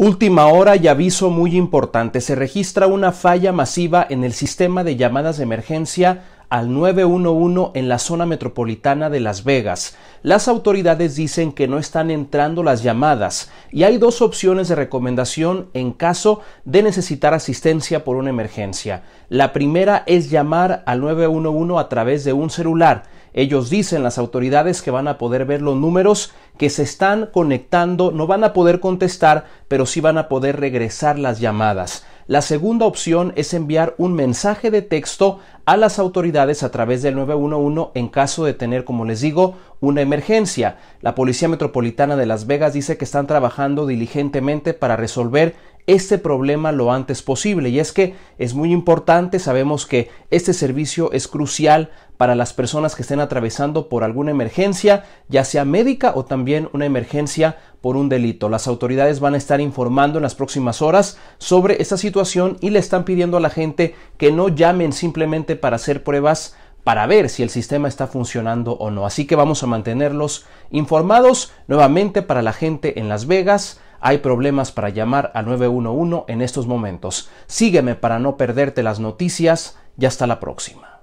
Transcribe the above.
Última hora y aviso muy importante. Se registra una falla masiva en el sistema de llamadas de emergencia al 911 en la zona metropolitana de Las Vegas. Las autoridades dicen que no están entrando las llamadas y hay dos opciones de recomendación en caso de necesitar asistencia por una emergencia. La primera es llamar al 911 a través de un celular ellos dicen las autoridades que van a poder ver los números que se están conectando, no van a poder contestar, pero sí van a poder regresar las llamadas. La segunda opción es enviar un mensaje de texto a las autoridades a través del 911 en caso de tener, como les digo, una emergencia. La Policía Metropolitana de Las Vegas dice que están trabajando diligentemente para resolver este problema lo antes posible. Y es que es muy importante, sabemos que este servicio es crucial para las personas que estén atravesando por alguna emergencia, ya sea médica o también una emergencia por un delito. Las autoridades van a estar informando en las próximas horas sobre esta situación y le están pidiendo a la gente que no llamen simplemente para hacer pruebas para ver si el sistema está funcionando o no. Así que vamos a mantenerlos informados nuevamente para la gente en Las Vegas hay problemas para llamar al 911 en estos momentos. Sígueme para no perderte las noticias y hasta la próxima.